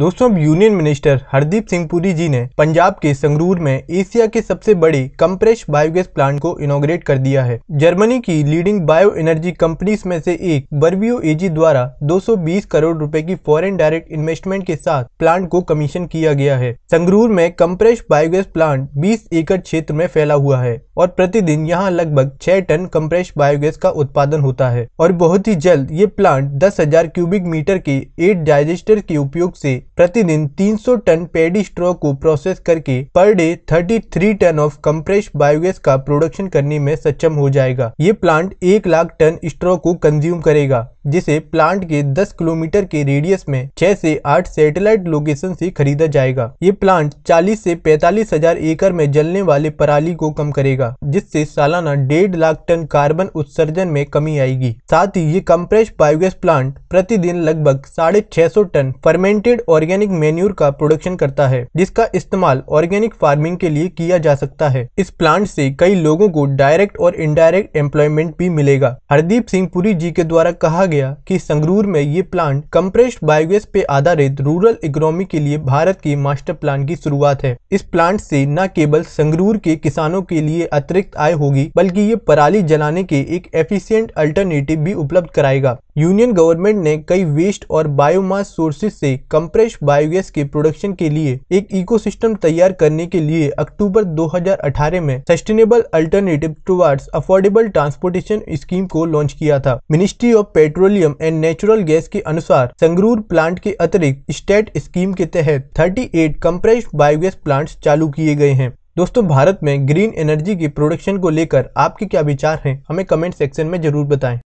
दोस्तों union minister Hardeep Singh Puri ji ने पंजाब के संगरूर में एशिया के सबसे बड़े कंप्रेस बायोगैस प्लांट को इनोग्रेट कर दिया है जर्मनी की लीडिंग बायो एनर्जी कंपनीज में से एक बर्वियो एजी द्वारा 220 करोड़ रुपए की फॉरेन डायरेक्ट इन्वेस्टमेंट के साथ प्लांट को कमीशन किया गया है संगरूर में कंप्रेस बायोगैस प्लांट बीस एकड़ क्षेत्र में फैला हुआ है और प्रतिदिन यहाँ लगभग छह टन कंप्रेस बायोगैस का उत्पादन होता है और बहुत ही जल्द ये प्लांट दस हजार क्यूबिक मीटर के एट डाइजेस्टर के उपयोग ऐसी प्रतिदिन 300 टन पेडी स्ट्रॉ को प्रोसेस करके per day 33 ton of compress biogas का प्रोडक्शन करने में सक्षम हो जाएगा ये प्लांट एक लाख टन स्ट्रॉ को कंज्यूम करेगा जिसे प्लांट के 10 किलोमीटर के रेडियस में 6 से 8 सैटेलाइट लोकेशन से खरीदा जाएगा ये प्लांट 40 से पैतालीस हजार एकड़ में जलने वाले पराली को कम करेगा जिससे सालाना डेढ़ लाख टन कार्बन उत्सर्जन में कमी आएगी साथ ही ये कंप्रेस बायोगैस प्लांट प्रतिदिन लगभग साढ़े टन फर्मेंटेड और ऑर्गेनिक मेन्यूर का प्रोडक्शन करता है जिसका इस्तेमाल ऑर्गेनिक फार्मिंग के लिए किया जा सकता है इस प्लांट से कई लोगों को डायरेक्ट और इनडायरेक्ट एम्प्लॉयमेंट भी मिलेगा हरदीप सिंह पुरी जी के द्वारा कहा गया कि संगरूर में ये प्लांट कंप्रेस्ड बायोगैस पे आधारित रूरल इकोनॉमी के लिए भारत के मास्टर प्लान की शुरुआत है इस प्लांट से न केवल संगरूर के किसानों के लिए अतिरिक्त आय होगी बल्कि ये पराली जलाने के एक एफिशियंट अल्टरनेटिव भी उपलब्ध कराएगा यूनियन गवर्नमेंट ने कई वेस्ट और बायोमास सोर्सेज से कंप्रेस बायोगैस के प्रोडक्शन के लिए एक इकोसिस्टम तैयार करने के लिए अक्टूबर 2018 में sustainable alternative towards affordable transportation scheme को लॉन्च किया था ministry of petroleum and natural gas के अनुसार संगरूर प्लांट के अतिरिक्त स्टेट स्कीम के तहत थर्टी एट बायोगैस प्लांट्स चालू किए गए हैं दोस्तों भारत में ग्रीन एनर्जी के प्रोडक्शन को लेकर आपके क्या विचार हैं हमें कमेंट सेक्शन में जरूर बताएं